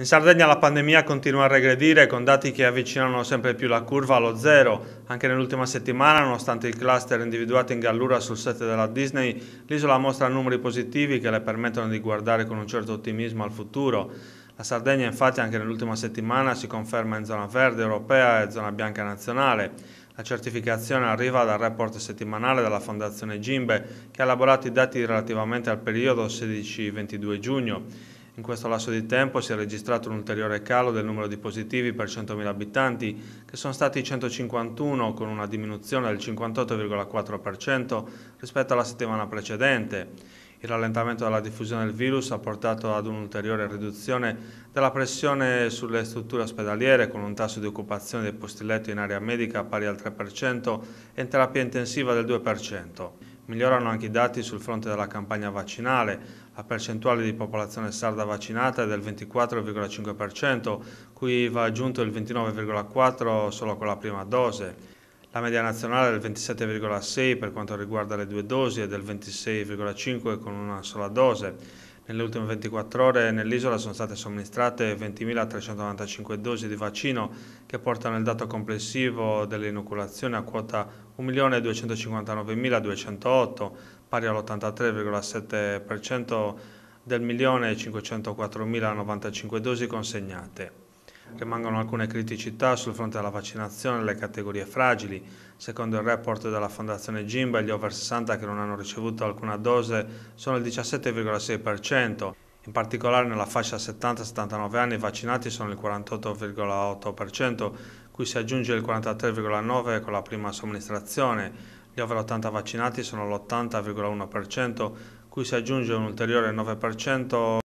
In Sardegna la pandemia continua a regredire con dati che avvicinano sempre più la curva allo zero. Anche nell'ultima settimana, nonostante il cluster individuato in Gallura sul set della Disney, l'isola mostra numeri positivi che le permettono di guardare con un certo ottimismo al futuro. La Sardegna infatti anche nell'ultima settimana si conferma in zona verde europea e zona bianca nazionale. La certificazione arriva dal report settimanale della Fondazione Gimbe che ha elaborato i dati relativamente al periodo 16-22 giugno. In questo lasso di tempo si è registrato un ulteriore calo del numero di positivi per 100.000 abitanti, che sono stati 151 con una diminuzione del 58,4% rispetto alla settimana precedente. Il rallentamento della diffusione del virus ha portato ad un'ulteriore riduzione della pressione sulle strutture ospedaliere con un tasso di occupazione dei posti letto in area medica pari al 3% e in terapia intensiva del 2%. Migliorano anche i dati sul fronte della campagna vaccinale. La percentuale di popolazione sarda vaccinata è del 24,5%, cui va aggiunto il 29,4% solo con la prima dose. La media nazionale è del 27,6% per quanto riguarda le due dosi e del 26,5% con una sola dose. Nelle ultime 24 ore nell'isola sono state somministrate 20.395 dosi di vaccino che portano il dato complessivo dell'inoculazione a quota 1.259.208, pari all'83,7% del 1.504.095 dosi consegnate. Rimangono alcune criticità sul fronte della vaccinazione alle categorie fragili. Secondo il report della Fondazione Gimba, gli over 60 che non hanno ricevuto alcuna dose sono il 17,6%. In particolare nella fascia 70-79 anni i vaccinati sono il 48,8%, cui si aggiunge il 43,9% con la prima somministrazione. Gli over 80 vaccinati sono l'80,1%, cui si aggiunge un ulteriore 9%